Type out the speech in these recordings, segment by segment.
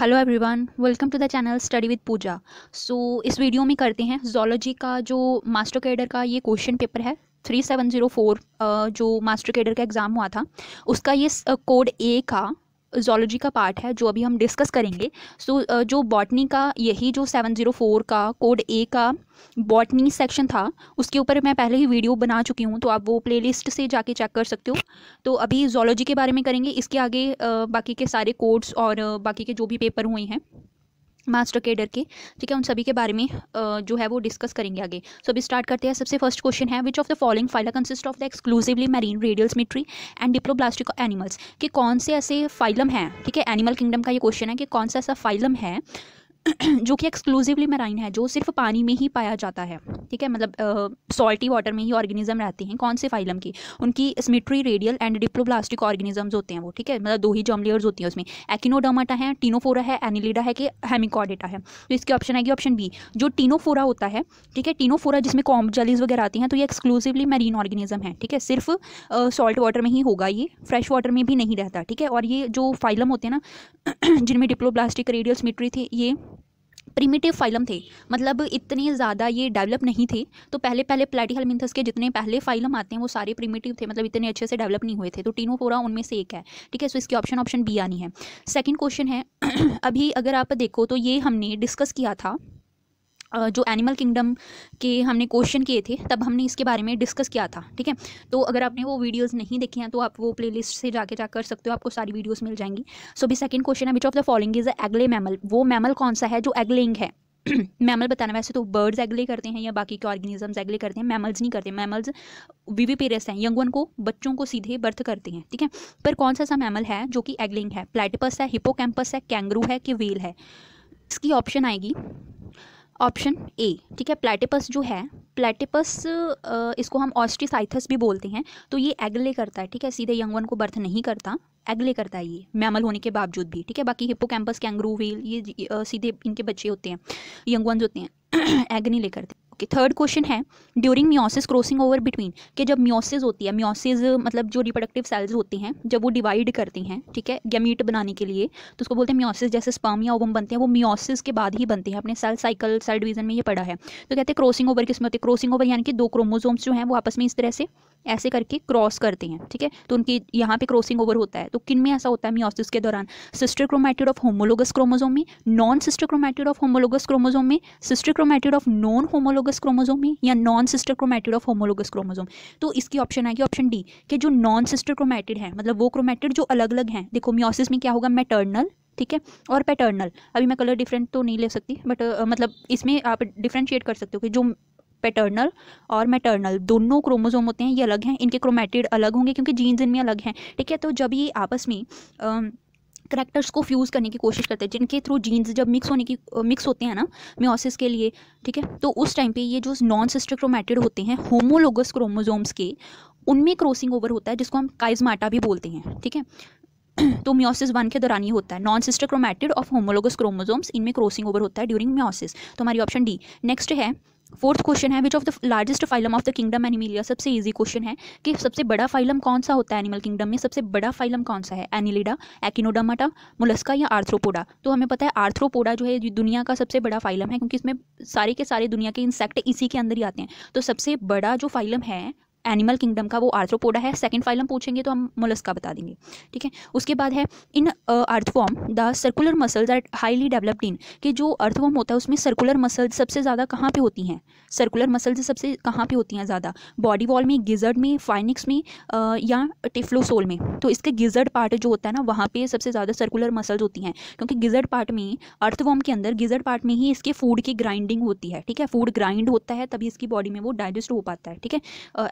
hello everyone welcome to the channel study with Pooja so इस video में करते हैं जोलॉजी का जो मास्टर कैडर का ये क्वेश्चन पेपर है थ्री सेवन ज़ीरो फोर जो मास्टर कैडर का एग्ज़ाम हुआ था उसका ये कोड ए का जोलॉजी का पार्ट है जो अभी हम डिस्कस करेंगे सो so, जो बॉटनी का यही जो 704 का कोड ए का बॉटनी सेक्शन था उसके ऊपर मैं पहले ही वीडियो बना चुकी हूँ तो आप वो प्लेलिस्ट से जाके चेक कर सकते हो तो अभी जोलॉजी के बारे में करेंगे इसके आगे बाकी के सारे कोड्स और बाकी के जो भी पेपर हुए हैं मास्टर केडर के ठीक है उन सभी के बारे में जो है वो डिस्कस करेंगे आगे सो अभी स्टार्ट करते हैं सबसे फर्स्ट क्वेश्चन है which of the following phyla consist of the exclusively marine radials symmetry and diploblastic animals कि कौन से ऐसे फाइलम हैं ठीक है एनिमल किंगडम का ये क्वेश्चन है कि कौन सा ऐसा फाइलम है जो कि एक्सक्लूसिवली मेराइन है जो सिर्फ पानी में ही पाया जाता है ठीक है मतलब सॉल्टी वाटर में ही ऑर्गेनिज्म रहते हैं कौन से फाइलम की उनकी symmetry radial and diploblastic organisms होते हैं वो ठीक है मतलब दो ही जॉमलेयर्स होती हैं उसमें एक्नोडामाटा है टीनोफोरा है एनिलिडा है कि हेमिकॉडेटा है तो इसकी ऑप्शन आएगी ऑप्शन बी जो टीनोफोरा होता है ठीक है टीनोफोरा जिसमें कॉम्ब जलीज वगैरह आती हैं तो ये एक्सक्लूसिवली मेरीन ऑर्गेनिज्म है ठीक है सिर्फ सॉल्ट वाटर में ही होगा ये फ्रेश वाटर में भी नहीं रहता ठीक है और ये जो फाइलम होते हैं ना जिनमें डिप्लोब्लास्टिक रेडियल स्मिट्री थी ये प्रीमेटिव फाइलम थे मतलब इतने ज़्यादा ये डेवलप नहीं थे तो पहले पहले प्लेटिहलमिंथस के जितने पहले फाइलम आते हैं वो सारे प्रीमेटिव थे मतलब इतने अच्छे से डेवलप नहीं हुए थे तो टीनो फोरा उनमें से एक है ठीक है सो इसकी ऑप्शन ऑप्शन बी आनी है सेकेंड क्वेश्चन है अभी अगर आप देखो तो ये हमने डिस्कस किया था जो एनिमल किंगडम के हमने क्वेश्चन किए थे तब हमने इसके बारे में डिस्कस किया था ठीक है तो अगर आपने वो वीडियोस नहीं देखे हैं तो आप वो प्लेलिस्ट से जाके जा कर सकते हो आपको सारी वीडियोस मिल जाएंगी सो भी सेकंड क्वेश्चन है which of the following is egg laying mammal वो मैमल कौन सा है जो एगलिंग है मैमल बताना वैसे तो बर्ड्स एगले करते हैं या बाकी के ऑर्गेनिजम्स एगले करते हैं मैमल्स नहीं करते मैमल्स वीवीपेरियस हैं यंग वन को बच्चों को सीधे बर्थ करते हैं ठीक है पर कौन सा सा मैमल है जो कि एगलिंग है प्लेटिपस है हिपोकैम्पस है कैंगरू है कि वेल है इसकी ऑप्शन आएगी ऑप्शन ए ठीक है प्लेटिपस जो है प्लेटिपस इसको हम ऑस्ट्रीसाइथस भी बोलते हैं तो ये एग ले करता है ठीक है सीधे यंग वन को बर्थ नहीं करता एग ले करता है ये मैमल होने के बावजूद भी ठीक है बाकी हिप्पोकैम्पस कैंगरू व्हील ये सीधे इनके बच्चे होते हैं यंग वन होते हैं एग नहीं ले करते ओके थर्ड क्वेश्चन है during meiosis crossing over between कि जब म्योसिस होती है म्योसिस मतलब जो रिप्रोडक्टिव सेल्स होती हैं जब वो डिवाइड करती हैं ठीक है गैमीट बनाने के लिए तो उसको बोलते हैं म्योसिस जैसे स्पर्म या ओवम बनते हैं वो म्योसिस के बाद ही बनते हैं अपने सेल साइकिल सेल डिवीजन में ये पढ़ा है तो कहते हैं क्रॉसिंग ओवर किस में होती है क्रॉसिंग ओवर यानी कि दो क्रोमोजोम्स जो हैं वो आपस में इस तरह से ऐसे करके क्रॉस करते हैं ठीक है तो उनकी यहाँ पे क्रॉसिंग ओवर होता है तो किन में ऐसा होता है मियोसिस के दौरान sister chromatid of homologous chromosome में non sister chromatid of homologous chromosome में sister chromatid of non homologous chromosome में या non sister chromatid of homologous chromosome तो इसकी ऑप्शन आएगी ऑप्शन डी कि जो नॉन सिस्टर क्रोमैटिड है मतलब वो क्रोमैटिड जो अलग अलग हैं देखो मियोसिस में क्या होगा मैटर्नल ठीक है और पैटर्नल अभी मैं कलर डिफरेंट तो नहीं ले सकती बट uh, मतलब इसमें आप डिफ्रेंशिएट कर सकते हो कि जो पेटर्नल और मेटर्नल दोनों क्रोमोजोम होते हैं ये अलग हैं इनके क्रोमेटिड अलग होंगे क्योंकि जीन्स इनमें अलग हैं ठीक है तो जब ये आपस में करेक्टर्स को फ्यूज़ करने की कोशिश करते हैं जिनके थ्रू जीन्स जब मिक्स होने की मिक्स होते हैं ना म्योसिस के लिए ठीक है तो उस टाइम पे ये जो नॉन सिस्टर क्रोमेटेड होते हैं होमोलोगस क्रोमोजोम्स के उनमें क्रॉसिंग ओवर होता है जिसको हम काइजमाटा भी बोलते हैं ठीक है तो म्योसिस वन के दौरान ही होता है non sister chromatid of homologous chromosomes इनमें क्रॉसिंग ओवर होता है ड्यूरिंग म्योसिस तो हमारी ऑप्शन डी नेक्स्ट है फोर्थ क्वेश्चन है which of the largest phylum of the kingdom Animalia सबसे इजी क्वेश्चन है कि सबसे बड़ा फाइलम कौन सा होता है एनिमल किंगडम में सबसे बड़ा फाइलम कौन सा है एनिलिडा एकिनोडामाटा मुलस्का या आर्थ्रोपोडा तो हमें पता है आर्थ्रोपोडा जो है दुनिया का सबसे बड़ा फाइलम है क्योंकि इसमें सारे के सारे दुनिया के इंसेक्ट इसी के अंदर ही आते हैं तो सबसे बड़ा जो फाइलम है एनिमल किंगडम का वो आर्थ्रोपोडा है सेकंड फाइलम पूछेंगे तो हम मोलस का बता देंगे ठीक है उसके बाद है in earthworm the circular muscles are highly developed in कि जो अर्थफॉर्म होता है उसमें सर्कुलर मसल सबसे ज़्यादा कहाँ पर होती हैं सर्कुलर मसल्स सबसे कहाँ पर होती हैं ज़्यादा बॉडी वॉल में गिजर्ड में फाइनिक्स में आ, या टिफ्लोसोल में तो इसके गिजर्ड पार्ट जो होता है ना वहाँ पर सबसे ज़्यादा सर्कुलर मसल्स होती हैं क्योंकि गिजर्ड पार्ट में अर्थवॉम के अंदर गिजर्ड पार्ट में ही इसके फूड की ग्राइंडिंग होती है ठीक है फूड ग्राइंड होता है तभी इसकी बॉडी में वो डाइजेस्ट हो पाता है ठीक है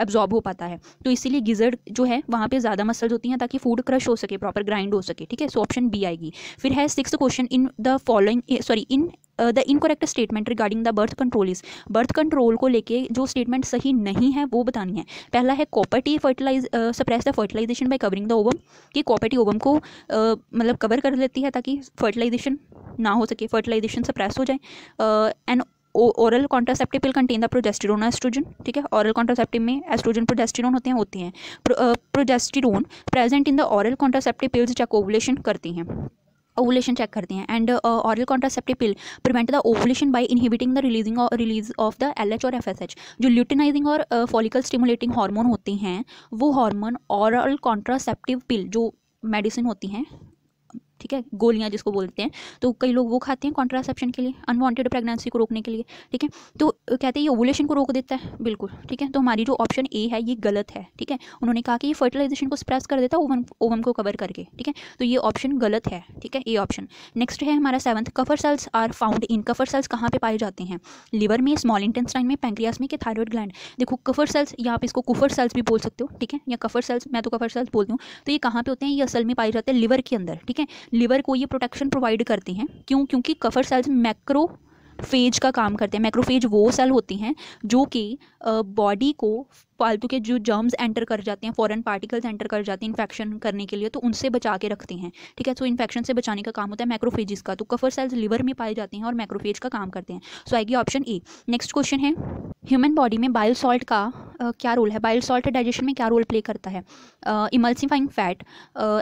एब्जॉर्ब सॉब हो पाता है तो इसीलिए गिजर्ड जो है वहाँ पे ज़्यादा मसल्स होती हैं ताकि फूड क्रश हो सके प्रॉपर ग्राइंड हो सके ठीक है सो ऑप्शन बी आएगी फिर है six question in the following sorry in the incorrect statement regarding the birth control is birth control को लेके जो स्टेटमेंट सही नहीं है वो बतानी है पहला है copper T fertilize suppress the fertilization by covering the ovum कि कॉपर्टी ओवम को uh, मतलब कवर कर लेती है ताकि फर्टिलाइजेशन ना हो सके फर्टिलाइजेशन सप्रेस हो जाए and uh, oral contraceptive pill contain the progesterone estrogen ठीक है ओरल कॉन्ट्रासेप्टिव में एस्ट्रोजन प्रोजेस्टिरोन होते हैं होते हैं progesterone present in the oral contraceptive pills check ovulation करती हैं ओवुलेशन चेक करती हैं and oral contraceptive pill prevent the ovulation by inhibiting the releasing और release of the L H और एफ एस एच जो ल्यूटिनाइजिंग और follicle stimulating hormone होते हैं वो हार्मोन ऑरल कॉन्ट्रासेप्टिव पिल जो मेडिसिन होती हैं ठीक है गोलियाँ जिसको बोलते हैं तो कई लोग वो खाते हैं कॉन्ट्रासेप्शन के लिए अनवांटेड प्रेगनेंसी को रोकने के लिए ठीक है तो कहते हैं ये ओवुलेशन को रोक देता है बिल्कुल ठीक है तो हमारी जो ऑप्शन ए है ये गलत है ठीक है उन्होंने कहा कि ये फर्टिलाइजेशन को स्प्रेस कर देता है ओवम ओवम को कवर करके ठीक है तो ये ऑप्शन गलत है ठीक है ए ऑप्शन नेक्स्ट है हमारा seventh Kupffer cells are found in Kupffer cells कहाँ पे पाए जाते हैं लिवर में स्मॉल इंटेस्टाइन में पैंक्रियास में कि थायरॉयड ग्लैंड देखो कफर सेल्स या आप इसको कुफर सेल्स भी बोल सकते हो ठीक है या कफर सेल्स मैं तो कफर सेल्स बोलती हूँ तो ये कहाँ पे होते हैं ये असल में पाए जाते हैं लिवर के अंदर ठीक है लिवर को ये प्रोटेक्शन प्रोवाइड करते हैं क्यों क्योंकि कफर सेल्स मैक्रो फेज का काम करते हैं मैक्रोफेज वो सेल होती हैं जो कि बॉडी को फालतू के जो जर्म्स एंटर कर जाते हैं फॉरन पार्टिकल्स एंटर कर जाते हैं इन्फेक्शन करने के लिए तो उनसे बचा के रखते हैं ठीक है सो इन्फेक्शन से बचाने का काम होता है मैक्रोफेजिस का तो कफर सेल्स लिवर में पाए जाते हैं और मैक्रोफेज का काम करते हैं सो आएगी ऑप्शन ए नेक्स्ट क्वेश्चन है ह्यूमन बॉडी में बाइल सॉल्ट का Uh, क्या रोल है बायल सॉल्ट डाइजेशन में क्या रोल प्ले करता है emulsifying fat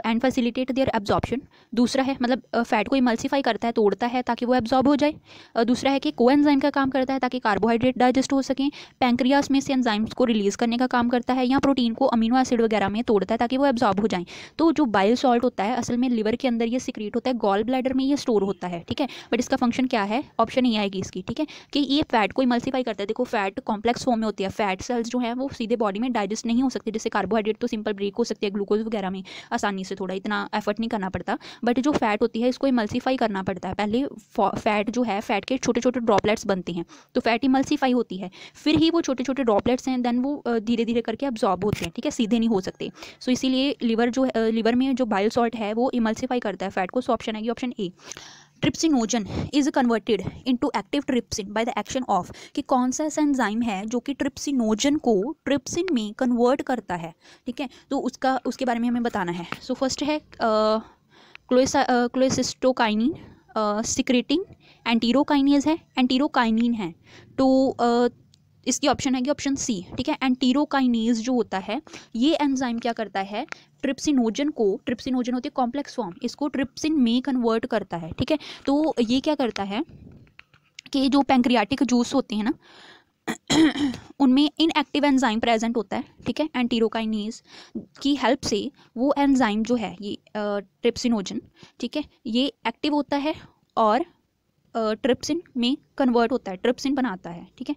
and facilitate their absorption दूसरा है मतलब फैट uh, को इमल्सिफाई करता है तोड़ता है ताकि वो एब्जॉर्ब हो जाए uh, दूसरा है कि को एंजाइम का काम करता है ताकि कार्बोहाइड्रेट डाइजेस्ट हो सकें पैंक्रियास में से एंजाइम्स को रिलीज़ करने करने का काम करता है या प्रोटीन को अमीनो एसिड वगैरह में तोड़ता है ताकि वो एब्जॉर्ब हो जाए तो जो बाइल सॉल्ट होता है असल में लिवर के अंदर ये सिक्रीट होता है गॉल ब्लैडर में ये स्टोर होता है ठीक है बट इसका फंक्शन क्या है ऑप्शन ये आएगी इसकी ठीक है कि ये फैट को इमल्सीफाई करता है देखो फैट कॉम्प्लेक्स फॉर्म में होती है फैट सेल्स जो है वो सीधे बॉडी में डाइजेस्ट नहीं हो सकते जैसे कार्बोहाइड्रेट तो सिंपल ब्रेक हो सकती है ग्लूकोज वगैरह में आसानी से थोड़ा इतना एफर्ट नहीं करना पड़ता बट जो फैट होती है इसको इमल्सीफाई करना पड़ता है पहले फैट जो है फैट के छोटे छोटे ड्रॉपलेट्स बनते हैं तो फैट इमल्सीफाई होती है फिर ही वो छोटे छोटे ड्रॉपलेट्स हैं देन वो धीरे धीरे करके अब्जॉर्ब होते हैं ठीक है सीधे नहीं हो सकते सो so, इसीलिए लीवर जो लीवर में जो बाइल सॉल्ट है वो इमल्सिफाई करता है फैट को सो ऑप्शन आएगी option A trypsinogen is converted into active trypsin by the action of कि कौन सा ऐसा एंजाइम है जो कि ट्रिप्सिनोजन को ट्रिप्सिन में कन्वर्ट करता है ठीक है तो उसका उसके बारे में हमें बताना है सो so, फर्स्ट है क्लोसिस्टोकाइनिन सिक्रेटिन एंटीरोकाइनेज है एंटीरोकाइनिन है टू तो, इसकी ऑप्शन है ऑप्शन सी ठीक है एंटीरोकाइनेज जो होता है ये एंजाइम क्या करता है ट्रिप्सिनोजन को ट्रिप्सिनोजन होती है कॉम्प्लेक्स फॉर्म इसको ट्रिप्सिन में कन्वर्ट करता है ठीक है तो ये क्या करता है कि जो पेंक्रियाटिक जूस होते हैं ना उनमें इनएक्टिव एंजाइम प्रेजेंट होता है ठीक है एंटीरोकाइनीज की हेल्प से वो एंजाइम जो है ये ट्रिप्सिनोजन ठीक है ये एक्टिव होता है और ट्रिप्सिन में कन्वर्ट होता है ट्रिप्सिन बनाता है ठीक है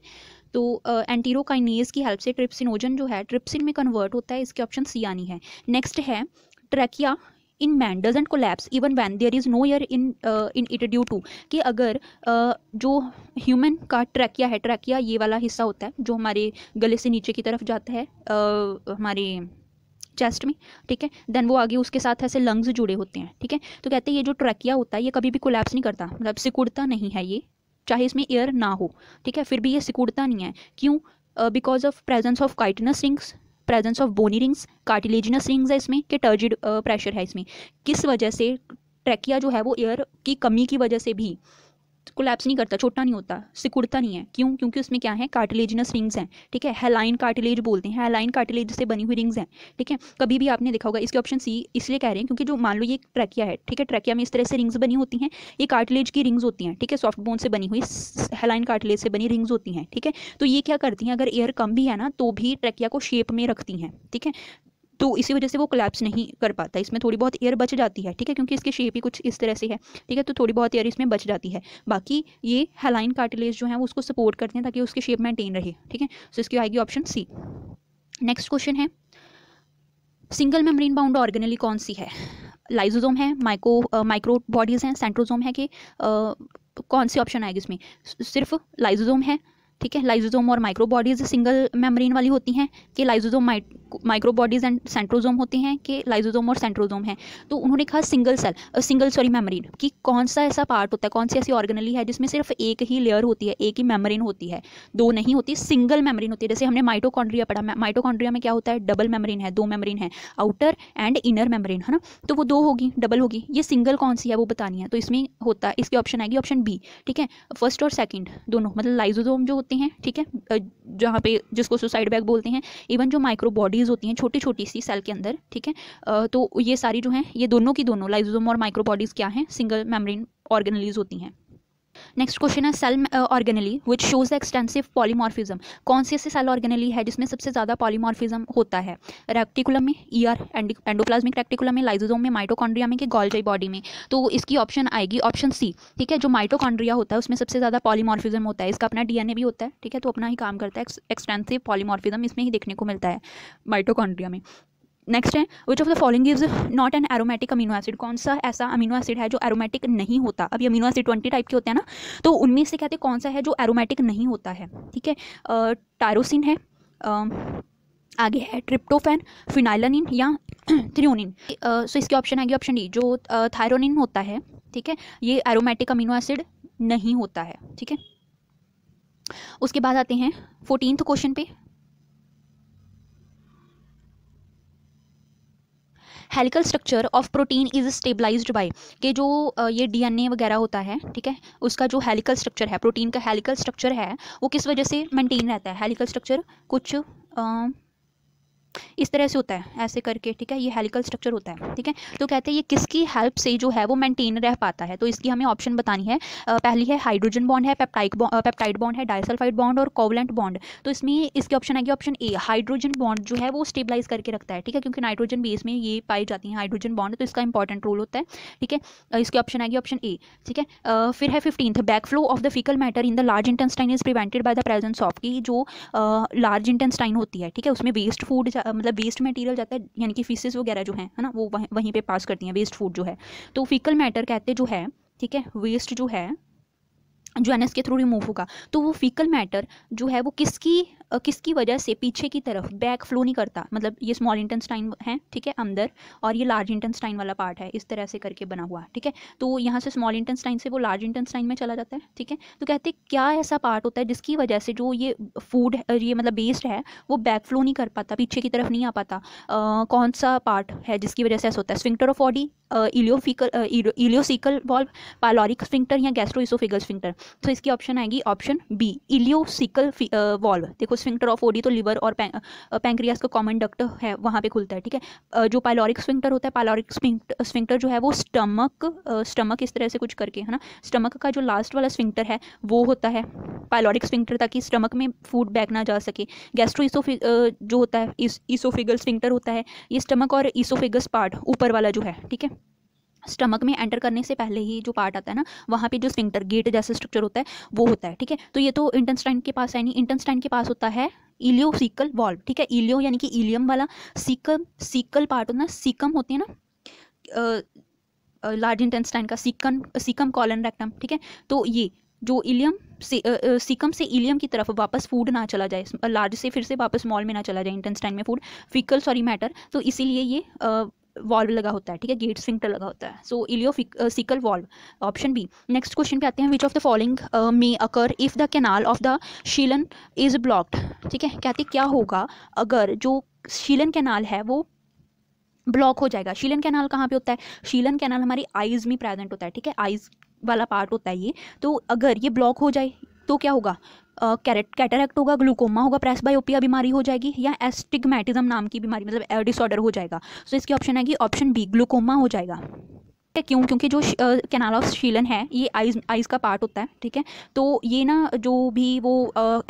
तो एंटीरोकाइनेज की हेल्प से ट्रिप्सिनोजन जो है ट्रिप्सिन में कन्वर्ट होता है इसके ऑप्शन सी आनी है नेक्स्ट है trachea in man doesn't collapse even when there is no air in in it due to कि अगर uh, जो ह्यूमन का ट्रैकिया है ट्रैकिया ये वाला हिस्सा होता है जो हमारे गले से नीचे की तरफ जाता है uh, हमारे चेस्ट में ठीक है देन वो आगे उसके साथ ऐसे लंग्स जुड़े होते हैं ठीक है तो कहते हैं ये जो ट्रैकिया होता है ये कभी भी कोलैप्स नहीं करता मतलब सिकुड़ता नहीं है ये चाहे इसमें एयर ना हो ठीक है फिर भी ये सिकुड़ता नहीं है क्यों because of presence of chitinous rings presence of bony rings cartilaginous rings है इसमें कि टर्जिड प्रेशर है इसमें किस वजह से ट्रैकिया जो है वो एयर की कमी की वजह से भी कोलैप्स नहीं करता छोटा नहीं होता सिकुड़ता नहीं है क्यों क्योंकि उसमें क्या है कार्टिलेजनस रिंग्स हैं ठीक है हेलाइन कार्टिलेज बोलते हैं हेलाइन कार्टिलेज से बनी हुई रिंग्स हैं ठीक है कभी भी आपने देखा होगा इसके ऑप्शन सी इसलिए कह रहे हैं क्योंकि जो मान लो ये ट्रैकिया है ठीक है ट्रैकिया में इस तरह से रिंग्स बनी होती हैं ये कार्टिलेज की रिंग्स होती हैं ठीक है सॉफ्ट बोन से बनी हुई हेलाइन कार्टिलेज से बनी रिंग्स होती हैं ठीक है तो ये क्या करती हैं अगर एयर कम भी है ना तो भी ट्रैकिया को शेप में रखती हैं ठीक है तो इसी वजह से वो कोलैप्स नहीं कर पाता इसमें थोड़ी बहुत एयर बच जाती है ठीक है क्योंकि इसकी शेप ही कुछ इस तरह से है ठीक है तो थोड़ी बहुत एयर इसमें बच जाती है बाकी ये हेलाइन कार्टिलेज जो है वो उसको सपोर्ट करते हैं ताकि उसकी शेप मेंटेन रहे ठीक है सो इसकी आएगी ऑप्शन सी नेक्स्ट क्वेश्चन है सिंगल मेम्ब्रेन बाउंड ऑर्गेनली कौन सी है लाइजोजोम है माइक्रो माइक्रो बॉडीज़ हैं सेंट्रोजोम है कि uh, कौन सी ऑप्शन आएगी इसमें सिर्फ लाइजोजोम है ठीक है लाइजोजोम और माइक्रोबॉडीज सिंगल मेम्ब्रेन वाली होती हैं कि लाइजोजोम माइक्रोबॉडीज एंड सेंट्रोजोम होते हैं कि लाइजोजोम और सेंट्रोजोम है तो उन्होंने कहा single cell single sorry membrane कि कौन सा ऐसा पार्ट होता है कौन सी ऐसी ऑर्गनली है जिसमें सिर्फ एक ही लेयर होती है एक ही मेम्ब्रेन होती है दो नहीं होती सिंगल मेम्ब्रेन होती है जैसे हमने माइटोकॉन्ड्रिया पढ़ा माइटोकॉन्ड्रिया में क्या होता है डबल मेम्ब्रेन है दो मेम्ब्रेन है आउटर एंड इनर मेम्ब्रेन है ना तो वो दो होगी डबल होगी ये सिंगल कौन सी है वो बतानी है तो इसमें होता है इसकी ऑप्शन आएगी ऑप्शन बी ठीक है फर्स्ट और सेकेंड दोनों मतलब लाइजोजोम जो होते हैं ठीक है जहाँ पे जिसको सुसाइड बैग बोलते हैं इवन जो माइक्रो बॉडीज़ होती हैं छोटी छोटी सी सेल के अंदर ठीक है तो ये सारी जो हैं ये दोनों की दोनों लाइजोम और माइक्रो बॉडीज़ क्या हैं सिंगल मेम्ब्रेन ऑर्गेनलीज होती हैं नेक्स्ट क्वेश्चन है cell organelle which shows the extensive polymorphism कौन सी ऐसी सेल ऑर्गेनली है जिसमें सबसे ज़्यादा पॉलीमॉर्फिज्म होता है रेक्टिकुलम में ईयर एंडोप्लाज्मिक रेक्टिकुलम में लाइजोजोम में माइटोकॉन्ड्रिया में कि गॉल्जी बॉडी में तो इसकी ऑप्शन आएगी ऑप्शन सी ठीक है जो माइटोकॉन्ड्रिया होता है उसमें सबसे ज़्यादा पॉलीमॉर्फिज्म होता है इसका अपना डीएनए भी होता है ठीक है तो अपना ही काम करता है एक्सटेंसिव पॉलीमॉर्फिज्म इसमें ही देखने को मिलता है माइटोकॉन्ड्रिया में नेक्स्ट है which of the following is not an aromatic amino acid कौन सा ऐसा अमीनो एसिड है जो एरोमेटिक नहीं होता अभी अमीनो एसिड ट्वेंटी टाइप के होते हैं ना तो उनमें से कहते कौन सा है जो एरोमेटिक नहीं होता है ठीक है टायरोसिन है uh, आगे है ट्रिप्टोफेन फिनाइलानिन या थ्रियोनिन सो इसके ऑप्शन आएगी ऑप्शन डी जो थायरोनिन होता है ठीक है ये एरोमेटिक अमीनो एसिड नहीं होता है ठीक है उसके बाद आते हैं फोर्टीन क्वेश्चन पे helical structure of protein is stabilized by कि जो ये डीएनए वगैरह होता है ठीक है उसका जो हेलिकल स्ट्रक्चर है प्रोटीन का हेलिकल स्ट्रक्चर है वो किस वजह से मेंटेन रहता है हेलिकल स्ट्रक्चर कुछ आ, इस तरह से होता है ऐसे करके ठीक है ये हेलिकल स्ट्रक्चर होता है ठीक है तो कहते हैं ये किसकी हेल्प से जो है वो मेंटेन रह पाता है तो इसकी हमें ऑप्शन बतानी है पहली है हाइड्रोजन बॉन्ड है पेप्टाइक पेप्टाइड बॉन्ड है डायसल्फाइड बॉन्ड और कोवलेंट बॉन्ड तो इसमें इसकी ऑप्शन आएगी ऑप्शन ए हाइड्रोजन बॉन्ड जो है वो स्टेबलाइज करके रखता है ठीक है क्योंकि नाइट्रोजन बेस में ये पाई जाती है हाइड्रोजन बॉन्ड तो इसका इंपॉर्टेंट रोल होता है ठीक है इसकी ऑप्शन आएगी ऑप्शन ए ठीक है फिर है fifteenth backflow of the faecal matter in the large intestine is prevented by the presence of की जो लार्ज इंटेस्टाइन होती है ठीक है उसमें वेस्ट फूड मतलब वेस्ट मटेरियल जाता है यानी कि फीसिस वगैरह जो हैं है ना वो वहीं पे पास करती हैं वेस्ट फूड जो है तो फिकल मैटर कहते जो है ठीक है वेस्ट जो है जो एन के थ्रू रिमूव होगा तो वो फीकल मैटर जो है वो किसकी किसकी वजह से पीछे की तरफ बैक फ्लो नहीं करता मतलब ये स्मॉल इंटेंस्टाइन है ठीक है अंदर और ये लार्ज इंटेंस्टाइन वाला पार्ट है इस तरह से करके बना हुआ ठीक है तो यहाँ से स्मॉल इंटेंस्टाइन से वो लार्ज इंटेंस्टाइन में चला जाता है ठीक है तो कहते हैं क्या ऐसा पार्ट होता है जिसकी वजह से जो ये फूड ये मतलब बेस्ड है वो बैक फ्लो नहीं कर पाता पीछे की तरफ नहीं आ पाता आ, कौन सा पार्ट है जिसकी वजह से ऐसा होता है sphincter of Oddi ileocaecal ileocaecal valve pyloric sphincter या गैस्ट्रोइसोफिगल स्विंक्टर तो इसकी ऑप्शन आएगी ऑप्शन बी इलियोसिकल वॉल्व देखो स्विंक्टर ऑफ ओडी तो लीवर और पैंक्रियास का कॉमन डक्ट है वहाँ पे खुलता है ठीक है जो पायलोरिक स्विंक्टर होता है पायलोरिक स्विंक्टर जो है वो स्टमक स्टमक इस तरह से कुछ करके है ना स्टमक का जो लास्ट वाला स्विंक्टर है वो होता है पायलोरिक स्विंक्टर ताकि स्टमक में फूड बैग ना जा सके गैस्ट्रो जो होता है इसोफिगल स्विंक्टर होता है ये स्टमक और इसोफिगस पार्ट ऊपर वाला जो है ठीक है स्टमक में एंटर करने से पहले ही जो पार्ट आता है ना वहाँ पे जो स्पिंटर गेट जैसा स्ट्रक्चर होता है वो होता है ठीक है तो ये तो इंटनस्टाइन के पास है नहीं इंटनस्टाइन के पास होता है इलियो सीकल वॉल्व ठीक है इलियो यानी कि इलियम वाला सीकम सीकल पार्ट होता है ना सीकम होते हैं ना लार्ज इंटनस्टाइन का सीकम सीकम कॉलन रेक्टम ठीक है तो ये जो इलियम से सिकम से इलियम की तरफ वापस फूड ना चला जाए लार्ज से फिर से वापस मॉल में ना चला जाए इंटेंस्टाइन में फूड फिकल सॉरी मैटर तो इसीलिए ये वॉल्व लगा होता है ठीक है गेट स्फिंक्टर लगा होता है so ileocaecal valve option B next question पे आते हैं which of the following may occur if the canal of the Schlemm is blocked ठीक है कहते हैं क्या होगा अगर जो शीलन कैनाल है वो ब्लॉक हो जाएगा शीलन कैनाल कहाँ पे होता है शीलन कैनाल हमारी आइज़ में प्रेजेंट होता है ठीक है आइज़ वाला पार्ट होता है ये तो अगर ये ब्लॉक हो जाए तो क्या होगा कैरेट कैटरेक्ट होगा ग्लूकोमा होगा बायोपिया बीमारी हो जाएगी या एस्टिगमेटिज्म नाम की बीमारी मतलब डिसऑर्डर हो जाएगा सो so, इसकी ऑप्शन है कि ऑप्शन बी ग्लूकोमा हो जाएगा क्यों क्योंकि जो कैनाल ऑफ शीलन है ये आइज आइज का पार्ट होता है ठीक है तो ये ना जो भी वो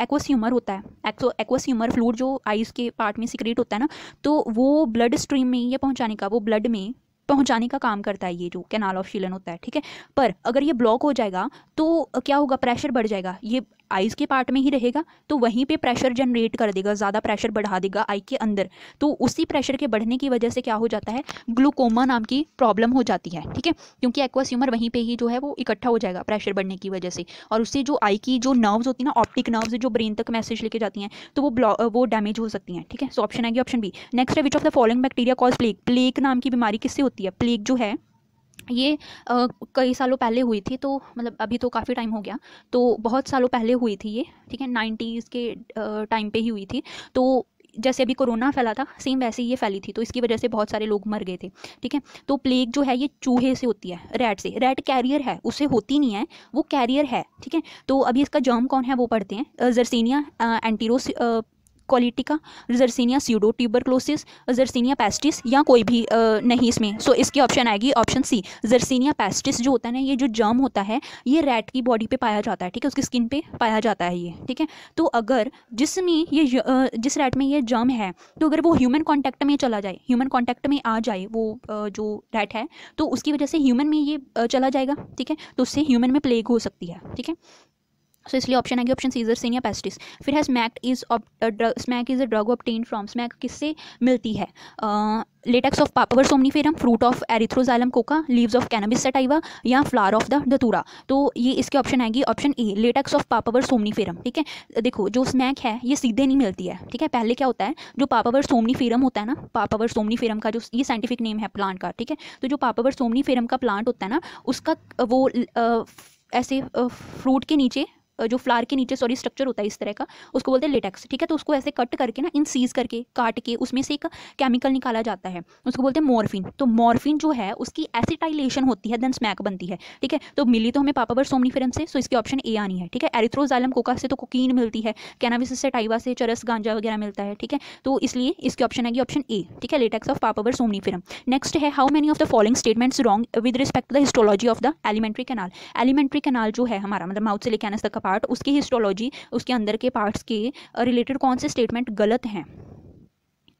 एक्वस ह्यूमर होता है एक्सो एक्वस ह्यूमर फ्लूड जो आइज के पार्ट में सिक्रेट होता है ना तो वो ब्लड स्ट्रीम में ये पहुंचाने का वो ब्लड में पहुंचाने का काम करता है ये जो कैनाल ऑफ शीलन होता है ठीक है पर अगर ये ब्लॉक हो जाएगा तो क्या होगा प्रेशर बढ़ जाएगा ये आइज़ के पार्ट में ही रहेगा तो वहीं पे प्रेशर जनरेट कर देगा ज़्यादा प्रेशर बढ़ा देगा आई के अंदर तो उसी प्रेशर के बढ़ने की वजह से क्या हो जाता है ग्लूकोमा नाम की प्रॉब्लम हो जाती है ठीक है क्योंकि एक्वास्यूमर वहीं पर ही जो है वो इकट्ठा हो जाएगा प्रेशर बढ़ने की वजह से और उससे जो आई की जो नर्व्स होती है ना ऑप्टिक नर्व्स जो ब्रेन तक मैसेज लेके जाती हैं तो वो ब्लॉ वो डैमेज हो सकती हैं ठीक है सो ऑप्शन आएगी ऑप्शन बी नेक्स्ट है which of the following bacteria cause plague plague नाम की बीमारी किससे होती है प्लेग जो है ये आ, कई सालों पहले हुई थी तो मतलब अभी तो काफ़ी टाइम हो गया तो बहुत सालों पहले हुई थी ये ठीक है नाइन्टीज़ के टाइम पे ही हुई थी तो जैसे अभी कोरोना फैला था सेम वैसे ही ये फैली थी तो इसकी वजह से बहुत सारे लोग मर गए थे ठीक है तो प्लेग जो है ये चूहे से होती है रैट से रैट कैरियर है उसे होती नहीं है वो कैरियर है ठीक है तो अभी इसका जर्म कौन है वो पढ़ते हैं Yersinia enterocolitica Yersinia Yersinia pseudotuberculosis Yersinia pestis या कोई भी आ, नहीं इसमें सो so, इसकी ऑप्शन आएगी ऑप्शन सी जर्सीनिया पेस्टिस जो होता है ना ये जो जर्म होता है ये रेट की बॉडी पे पाया जाता है ठीक है उसकी स्किन पे पाया जाता है ये ठीक है तो अगर जिसमें ये जिस रेट में ये जर्म है तो अगर वो ह्यूमन कॉन्टैक्ट में चला जाए ह्यूमन कॉन्टैक्ट में आ जाए वो जो रेट है तो उसकी वजह से ह्यूमन में ये चला जाएगा ठीक है तो उससे ह्यूमन में प्लेग हो सकती है ठीक है सो इसलिए ऑप्शन आएगी option C Yersinia pestis फिर है smack is smack is a drug obtained from smack किससे मिलती है लेटेक्स ऑफ पापावर हम fruit of Erythroxylum coca leaves of Cannabis sativa या फ्लावर ऑफ द धतूरा तो ये इसके ऑप्शन आएगी option A latex of Papaver somniferum ठीक है देखो जो स्मैक है ये सीधे नहीं मिलती है ठीक है पहले क्या होता है जो पापावर सोमनी फेरम होता है ना पापावर सोमनी सोमनीफेरम का जो ये साइंटिफिक नेम है प्लांट का ठीक है तो जो पापावर सोमनी फेरम का प्लांट होता है ना उसका वो आ, uh, ऐसे फ्रूट uh, के नीचे जो फ्लावर के नीचे सॉरी स्ट्रक्चर होता है इस तरह का उसको बोलते हैं लेटेक्स ठीक है तो उसको ऐसे कट करके ना इन सीज करके काट के उसमें से एक केमिकल निकाला जाता है उसको बोलते हैं मॉर्फिन तो मॉर्फिन जो है उसकी एसिटाइलेशन होती है देन स्मैक बनती है ठीक है तो मिली तो हमें पापा पर सोमनी से सो इसके ऑप्शन ए आनी है ठीक है एरिथ्रोजालम कोका से तो कोकीन मिलती है कैनाविस से टाइवा से चरस गांजा वगैरह मिलता है ठीक है तो इसलिए इसकी ऑप्शन आएगी ऑप्शन ए ठीक है latex of Papaver somniferum next है how many of the following statements wrong with respect to the histology of the elementary canal alimentary canal जो है हमारा मतलब माउथ से लेके आने तक का पार्ट उसकी हिस्टोलॉजी उसके अंदर के पार्ट्स के रिलेटेड कौन से स्टेटमेंट गलत हैं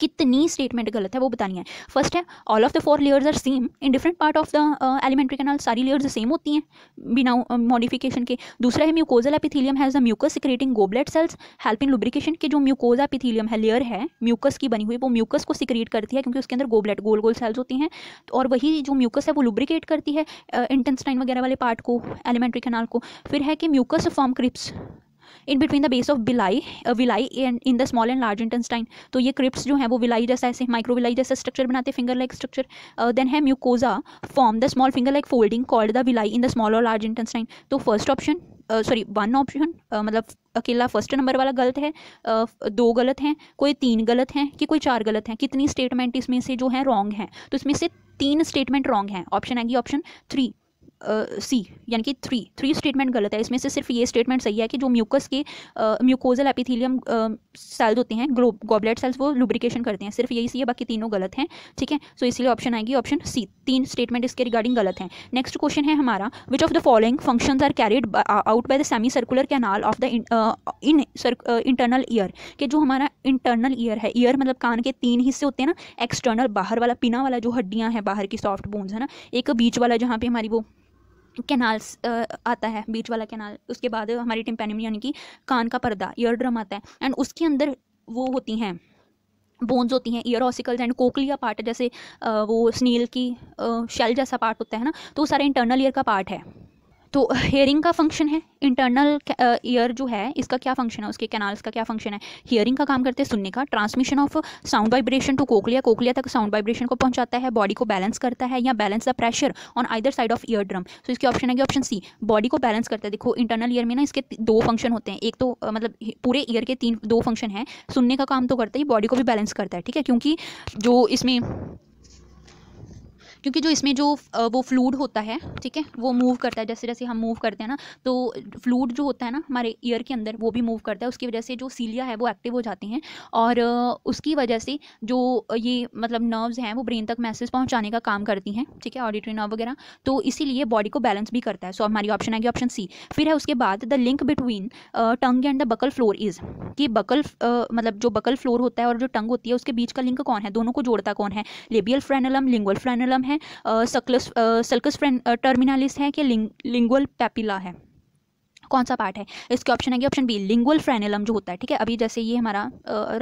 कितनी स्टेटमेंट गलत है वो बतानी है फर्स्ट है all of the four layers are same in different part of the elementary canal सारी लेयर्स सेम होती हैं बिना मॉडिफिकेशन uh, के दूसरा है mucosal epithelium has a mucus secreting goblet cells help in lubrication के जो म्यूकोजा एपिथीलियम है लेयर है म्यूकस की बनी हुई वो म्यूकस को सिक्रेट करती है क्योंकि उसके अंदर गोब्लेट गोल गोल सेल्स होती हैं और वही जो म्यूकस है वो लुब्रिकेट करती है इंटेंस्टाइन uh, वगैरह वाले पार्ट को एलिमेंट्री कैनाल को फिर है कि mucus form crypts in between the base of villi villi and in the small and large intestine तो ये क्रिप्स जो है वो विलाई जैसा ऐसे माइक्रो विलाई जैसा स्ट्रक्चर बनाते फिंगर लाइक स्ट्रक्चर देन है mucosa form the small finger like folding called the villi in the small और लार्ज इंटेस्टाइन तो first option sorry one option मतलब अकेला फर्स्ट नंबर वाला गलत है uh, दो गलत हैं कोई तीन गलत हैं कि कोई चार गलत हैं कितनी स्टेटमेंट इसमें से जो है रॉन्ग हैं तो इसमें से तीन स्टेटमेंट रॉन्ग हैं ऑप्शन आएगी ऑप्शन थ्री सी यानी कि थ्री थ्री स्टेटमेंट गलत है इसमें से सिर्फ ये स्टेटमेंट सही है कि जो म्यूकस के म्यूकोजल एपिथीलियम सेल्स होते हैं ग्लोब गोबलेट सेल्स वो लुब्रिकेशन करते हैं सिर्फ यही सी है बाकी तीनों गलत हैं ठीक है सो so, इसलिए ऑप्शन आएगी ऑप्शन सी तीन स्टेटमेंट इसके रिगार्डिंग गलत हैं नेक्स्ट क्वेश्चन है हमारा which of the following function are carried out by the semi circular canal of the in internal ear कि जो हमारा इंटरनल ईयर है ईयर मतलब कान के तीन हिस्से होते हैं ना एक्सटर्नल बाहर वाला पिना वाला जो हड्डियाँ हैं बाहर की सॉफ्ट बोन्स है ना एक बीच वाला जहाँ पे हमारी वो कैनाल्स uh, आता है बीच वाला कैनाल उसके बाद हमारी टिम्पेनियम यानी कि कान का पर्दा ईयर ड्रम आता है एंड उसके अंदर वो होती हैं बोन्स होती हैं ear ossicles and cochlea part जैसे uh, वो स्नील की शेल uh, जैसा पार्ट होता है ना तो वो सारा इंटरनल ईयर का पार्ट है तो हेयरिंग का फंक्शन है इंटरनल ईयर uh, जो है इसका क्या फंक्शन है उसके कैनाल्स का क्या फंक्शन है हियरिंग का काम करते हैं सुनने का transmission of sound vibration to cochlea cochlea तक साउंड वाइब्रेशन को पहुंचाता है बॉडी को बैलेंस करता है या balance the pressure on either side of ear drum so इसकी ऑप्शन है कि ऑप्शन सी बॉडी को बैलेंस करता है देखो इंटरनल ईयर में ना इसके दो फंक्शन होते हैं एक तो uh, मतलब पूरे ईयर के तीन दो फंक्शन है सुनने का काम तो करता ही बॉडी को भी बैलेंस करता है ठीक है क्योंकि जो इसमें क्योंकि जो इसमें जो वो फ्लूड होता है ठीक है वो मूव करता है जैसे जैसे हम मूव करते हैं ना तो फ्लूड जो होता है ना हमारे ईयर के अंदर वो भी मूव करता है उसकी वजह से जो सीलिया है वो एक्टिव हो जाती हैं और उसकी वजह से जो ये मतलब नर्व्स हैं वो ब्रेन तक मैसेज पहुँचाने का काम करती हैं ठीक है ऑडिटरी नर्व वगैरह तो इसीलिए बॉडी को बैलेंस भी करता है सो हमारी ऑप्शन आएगी ऑप्शन सी फिर है उसके बाद the link between tongue and the buccal floor is कि बकल मतलब जो बकल फ्लोर होता है और जो टंग होती है उसके बीच का लिंक कौन है दोनों को जोड़ता कौन है लेबियल फ्रेनलम लिंगुअल फ्रेनलम है हैं सक्लस सल्कस टर्मिनालिस है कि लिंगुअल पैपिला है कौन सा पार्ट है इसके ऑप्शन है कि ऑप्शन बी लिंगुअल फ्रेनेलम जो होता है ठीक है अभी जैसे ये हमारा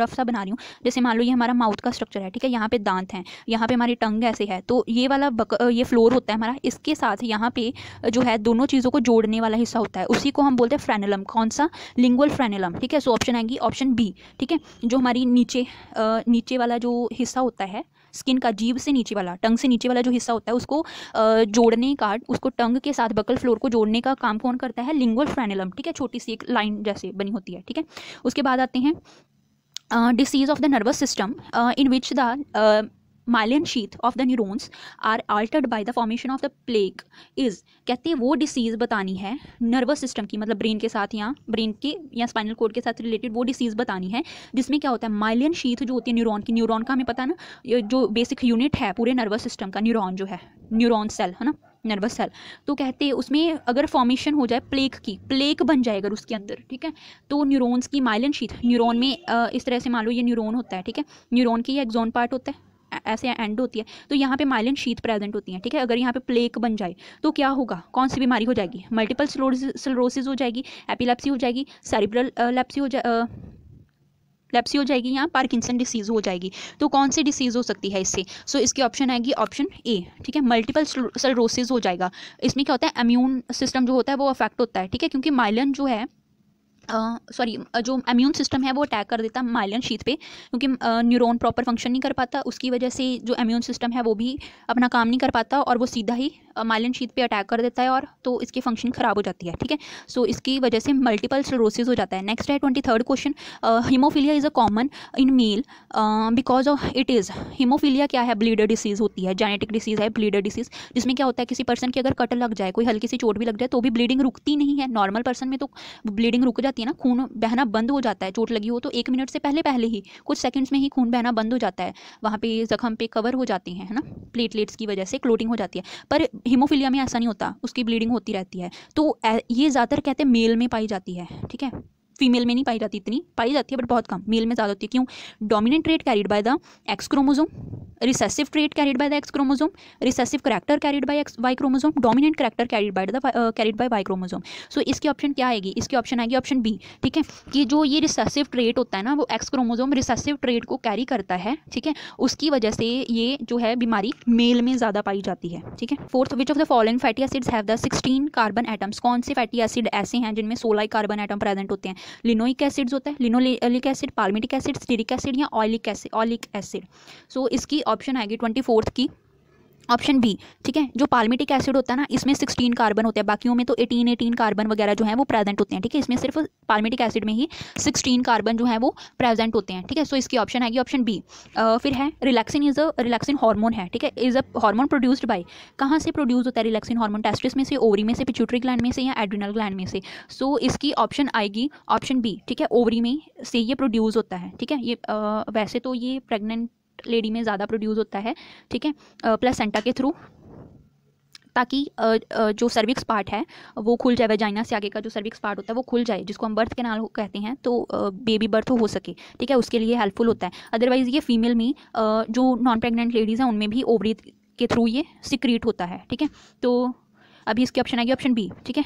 रफ सा बना रही हूँ जैसे मान लो ये हमारा माउथ का स्ट्रक्चर है ठीक है यहाँ पे दांत हैं यहाँ पे हमारी टंग ऐसे है तो ये वाला बक, ये फ्लोर होता है हमारा इसके साथ यहाँ पे जो है दोनों चीज़ों को जोड़ने वाला हिस्सा होता है उसी को हम बोलते हैं फ्रेनेलम कौन सा लिंगुअल फ्रेनेलम ठीक है सो ऑप्शन आएगी ऑप्शन बी ठीक है जो हमारी नीचे नीचे वाला जो हिस्सा होता है स्किन का जीव से नीचे वाला टंग से नीचे वाला जो हिस्सा होता है उसको जोड़ने का उसको टंग के साथ बकल फ्लोर को जोड़ने का काम कौन करता है लिंगुअल फ्रेनिलम ठीक है छोटी सी एक लाइन जैसे बनी होती है ठीक है उसके बाद आते हैं disease of the nervous system in which the myelin sheath of the neurons are altered by the formation of the plaque is कहते हैं वो डिसीज़ बतानी है नर्वस सिस्टम की मतलब ब्रेन के साथ या ब्रेन के या स्पाइनल कोड के साथ रिलेटेड वो डिसीज़ बतानी है जिसमें क्या होता है माइलियन शीथ जो होती है न्यूरोन की न्यूरोन का हमें पता है ना जो बेसिक यूनिट है पूरे नर्वस सिस्टम का न्यूरोन जो है न्यूरोन सेल है ना नर्वस सेल तो कहते हैं उसमें अगर फॉर्मेशन हो जाए प्लेक की प्लेक बन जाए अगर उसके अंदर ठीक है तो न्यूरॉन्स की माइलन शीथ न्यूरॉन में इस तरह से मान लो ये न्यूरॉन होता है ठीक है न्यूरॉन की एक्जोन पार्ट होता है ऐसे एंड होती है तो यहाँ पे माइलिन शीत प्रेजेंट होती है ठीक है अगर यहाँ पे प्लेक बन जाए तो क्या होगा कौन सी बीमारी हो जाएगी मल्टीपल स्लोरोसिस हो जाएगी एपिलेप्सी हो जाएगी सेरिब्रल लेप्सी हो जाए लेप्सी हो जाएगी यहाँ पार्किंसन डिसीज़ हो जाएगी तो कौन सी डिसीज़ हो सकती है इससे सो so, इसकी ऑप्शन आएगी ऑप्शन ए ठीक है मल्टीपल सलरोसिस हो जाएगा इसमें क्या होता है इम्यून सिस्टम जो होता है वो अफेक्ट होता है ठीक है क्योंकि माइलन जो है सॉरी uh, जो इम्यून सिस्टम है वो अटैक कर देता है माइलियन शीत पे क्योंकि न्यूरॉन प्रॉपर फंक्शन नहीं कर पाता उसकी वजह से जो इम्यून सिस्टम है वो भी अपना काम नहीं कर पाता और वो सीधा ही माइलियन शीत पे अटैक कर देता है और तो इसकी फंक्शन ख़राब हो जाती है ठीक है सो इसकी वजह से मल्टीपल स्लोरोसिस हो जाता है नेक्स्ट है twenty third question hemophilia is a common in male because of it is hemophilia क्या है ब्लीडर डिसीज़ होती है जेनेटिक डिसीज़ है ब्लीडर डिसीज़ जिसमें क्या होता है किसी पर्सन की अगर कट लग जाए कोई हल्की सी चोट भी लग जाए तो भी ब्लीडिंग रुकती नहीं है नॉर्मल पर्सन में तो ब्लीडिंग रुक जाती होती है ना खून बहना बंद हो जाता है चोट लगी हो तो एक मिनट से पहले पहले ही कुछ सेकंड्स में ही खून बहना बंद हो जाता है वहाँ पे जख्म पे कवर हो जाती हैं है ना प्लेटलेट्स की वजह से क्लोटिंग हो जाती है पर हीमोफीलिया में ऐसा नहीं होता उसकी ब्लीडिंग होती रहती है तो ये ज़्यादातर कहते हैं मेल में पाई जाती है ठीक है फीमेल में नहीं पाई जाती इतनी पाई जाती है बट बहुत कम मेल में ज़्यादा होती है क्यों dominant trait carried by the X chromosome recessive trait carried by the X chromosome, recessive character carried by X Y chromosome, dominant character carried by the uh, by Y Y so इसकी option क्या आएगी इसकी option आएगी option B ठीक है कि जो ये रिसेसिव ट्रेट होता है ना वो एक्स क्रोमोजोम रिसेसिव ट्रेट को कैरी करता है ठीक है उसकी वजह से ये जो है बीमारी मेल में ज़्यादा पाई जाती है ठीक है fourth which of the following fatty acids have the sixteen carbon atoms कौन से फैटी एसिड ऐसे हैं जिनमें सोलह कार्बन एटम प्रेजेंट होते हैं लिनोइक एसिड्स होता है linoleic acid palmitic acid stearic acid या oleic acid oleic acid so इसकी ऑप्शन आएगी ट्वेंटी फोर्थ की ऑप्शन बी ठीक है जो पाल्मिटिक एसिड होता है ना इसमें सिक्सटीन कार्बन होते हैं बाकियों में तो एटीन एटीन कार्बन वगैरह जो है वो प्रेजेंट होते हैं ठीक है इसमें सिर्फ पाल्मिटिक एसिड में ही सिक्सटीन कार्बन जो है वो प्रेजेंट होते हैं ठीक है सो इसकी ऑप्शन आएगी ऑप्शन बी फिर है relaxin is a relaxin hormone है ठीक है is a hormone produced by कहाँ से प्रोड्यूस होता है रिलैक्सिन हार्मोन टेस्टिस में से ओवरी में से पिच्यूटरी ग्लैंड में से या एड्रिनल ग्लैंड में से सो so, इसकी ऑप्शन आएगी ऑप्शन बी ठीक है ओवरी में से ये प्रोड्यूस होता है ठीक है ये वैसे तो ये प्रेगनेंट लेडी में ज़्यादा प्रोड्यूस होता है ठीक है सेंटा के थ्रू ताकि जो सर्विक्स पार्ट है वो खुल जाए वेजाइना से आगे का जो सर्विक्स पार्ट होता है वो खुल जाए जिसको हम बर्थ के नाल कहते हैं तो बेबी बर्थ हो सके ठीक है उसके लिए हेल्पफुल होता है अदरवाइज़ ये फीमेल में जो नॉन प्रेग्नेंट लेडीज़ हैं उनमें भी ओवरी के थ्रू ये सिक्रीट होता है ठीक है तो अभी इसके ऑप्शन आएगी ऑप्शन बी ठीक है